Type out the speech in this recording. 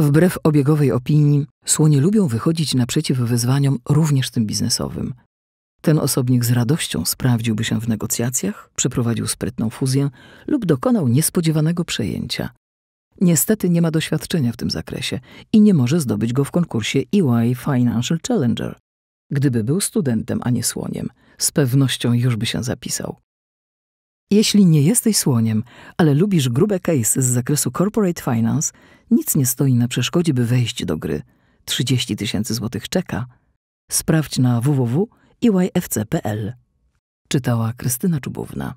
Wbrew obiegowej opinii, słonie lubią wychodzić naprzeciw wyzwaniom również tym biznesowym. Ten osobnik z radością sprawdziłby się w negocjacjach, przeprowadził sprytną fuzję lub dokonał niespodziewanego przejęcia. Niestety nie ma doświadczenia w tym zakresie i nie może zdobyć go w konkursie EY Financial Challenger. Gdyby był studentem, a nie słoniem, z pewnością już by się zapisał. Jeśli nie jesteś słoniem, ale lubisz grube case z zakresu corporate finance, nic nie stoi na przeszkodzie, by wejść do gry. 30 tysięcy złotych czeka. Sprawdź na www.iyfc.pl. Czytała Krystyna Czubówna.